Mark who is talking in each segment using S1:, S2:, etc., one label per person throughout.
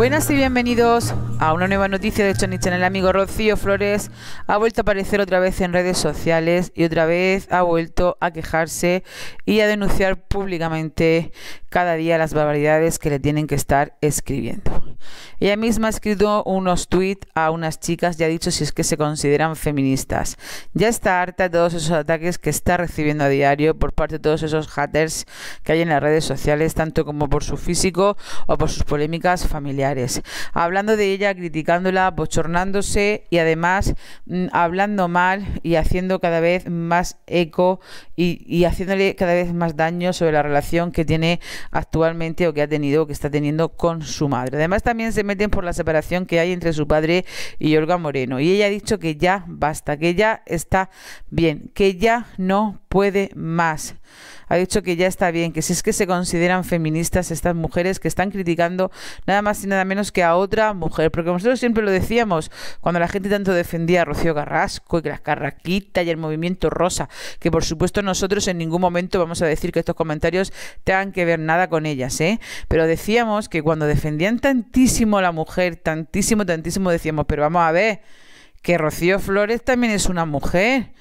S1: Buenas y bienvenidos a una nueva noticia de Chonichan, El amigo Rocío Flores ha vuelto a aparecer otra vez en redes sociales y otra vez ha vuelto a quejarse y a denunciar públicamente cada día las barbaridades que le tienen que estar escribiendo. Ella misma ha escrito unos tweets a unas chicas y ha dicho si es que se consideran feministas. Ya está harta de todos esos ataques que está recibiendo a diario por parte de todos esos haters que hay en las redes sociales, tanto como por su físico o por sus polémicas familiares. Hablando de ella, criticándola, bochornándose y además mm, hablando mal y haciendo cada vez más eco y, haciéndole cada vez más daño sobre la relación que tiene actualmente o que ha tenido o que está teniendo con su madre. Además, también se meten por la separación que hay entre su padre y Olga Moreno. Y ella ha dicho que ya basta, que ya está bien, que ya no puede más. Ha dicho que ya está bien, que si es que se consideran feministas estas mujeres que están criticando nada más y nada menos que a otra mujer. Porque nosotros siempre lo decíamos, cuando la gente tanto defendía a Rocío Carrasco y que las carraquitas y el movimiento rosa, que por supuesto nosotros en ningún momento vamos a decir que estos comentarios tengan que ver nada con ellas, ¿eh? Pero decíamos que cuando defendían tantísimas tantísimo la mujer, tantísimo, tantísimo decíamos, pero vamos a ver, que Rocío Flores también es una mujer,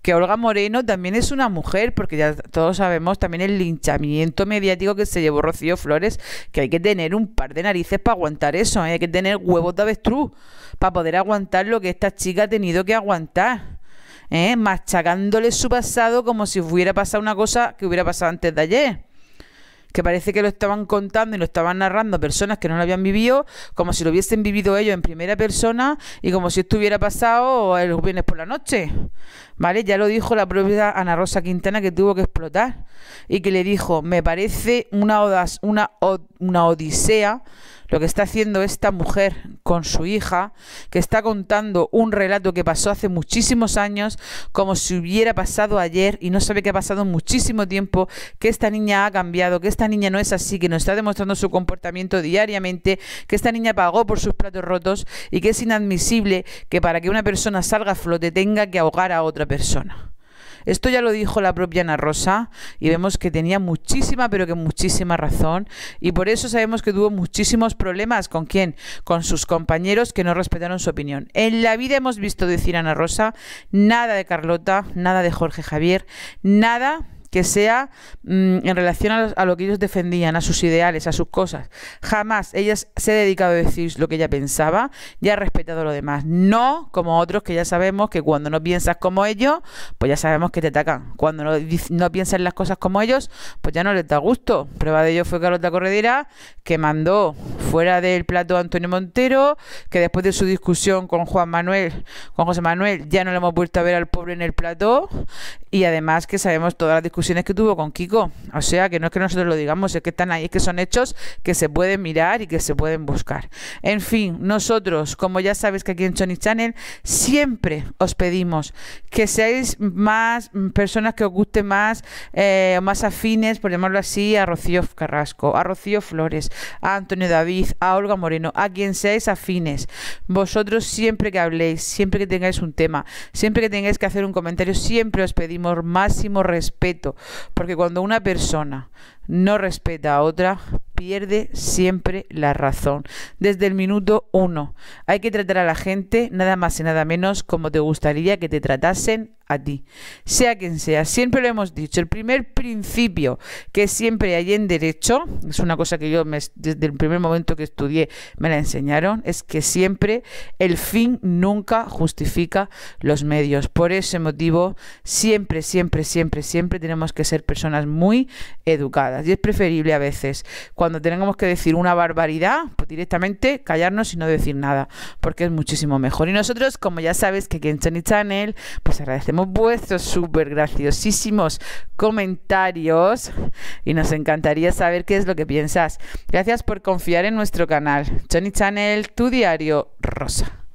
S1: que Olga Moreno también es una mujer, porque ya todos sabemos también el linchamiento mediático que se llevó Rocío Flores, que hay que tener un par de narices para aguantar eso, ¿eh? hay que tener huevos de avestruz para poder aguantar lo que esta chica ha tenido que aguantar. ¿eh? machacándole su pasado como si hubiera pasado una cosa que hubiera pasado antes de ayer que parece que lo estaban contando y lo estaban narrando personas que no lo habían vivido, como si lo hubiesen vivido ellos en primera persona y como si estuviera pasado el viernes por la noche. ¿Vale? Ya lo dijo la propia Ana Rosa Quintana que tuvo que explotar y que le dijo, me parece una, odas, una, una odisea lo que está haciendo esta mujer con su hija, que está contando un relato que pasó hace muchísimos años, como si hubiera pasado ayer y no sabe que ha pasado muchísimo tiempo, que esta niña ha cambiado, que esta niña no es así, que nos está demostrando su comportamiento diariamente, que esta niña pagó por sus platos rotos y que es inadmisible que para que una persona salga a flote tenga que ahogar a otra persona. Esto ya lo dijo la propia Ana Rosa y vemos que tenía muchísima, pero que muchísima razón. Y por eso sabemos que tuvo muchísimos problemas. ¿Con quién? Con sus compañeros que no respetaron su opinión. En la vida hemos visto decir Ana Rosa nada de Carlota, nada de Jorge Javier, nada que sea mm, en relación a, lo que ellos defendían, a sus ideales, a sus cosas. Jamás ella se ha dedicado a decir lo que ella pensaba y ha respetado lo demás. No como otros que ya sabemos que cuando no piensas como ellos, pues ya sabemos que te atacan. Cuando no, no piensas las cosas como ellos, pues ya no les da gusto. Prueba de ello fue Carlota Corredera, que mandó fuera del plato a Antonio Montero, que después de su discusión con Juan Manuel, con José Manuel, ya no le hemos vuelto a ver al pobre en el plató y además que sabemos todas las discusiones que tuvo con Kiko. O sea, que no es que nosotros lo digamos, es que están ahí, es que son hechos que se pueden mirar y que se pueden buscar. En fin, nosotros, como ya sabéis que aquí en Sony Channel, siempre os pedimos que seáis más personas que os guste más, eh, más afines, por llamarlo así, a Rocío Carrasco, a Rocío Flores, a Antonio David, a Olga Moreno, a quien seáis afines. Vosotros siempre que habléis, siempre que tengáis un tema, siempre que tengáis que hacer un comentario, siempre os pedimos máximo, respeto, porque cuando una persona no respeta a otra, pierde siempre la razón. Desde el minuto uno, hay que tratar a la gente nada más y nada menos como te gustaría que te tratasen a ti. Sea quien sea, siempre lo hemos dicho, el primer principio que siempre hay en derecho, es una cosa que yo me, desde el primer momento que estudié me la enseñaron, es que siempre el fin nunca justifica los medios. Por ese motivo, siempre, siempre, siempre, siempre tenemos que ser personas muy educadas. Y es preferible a veces, cuando tengamos que decir una barbaridad, pues directamente callarnos y no decir nada, porque es muchísimo mejor. Y nosotros, como ya sabes que aquí en Channel, pues agradecemos vuestros súper graciosísimos comentarios y nos encantaría saber qué es lo que piensas. Gracias por confiar en nuestro canal. Johnny Channel, tu diario rosa.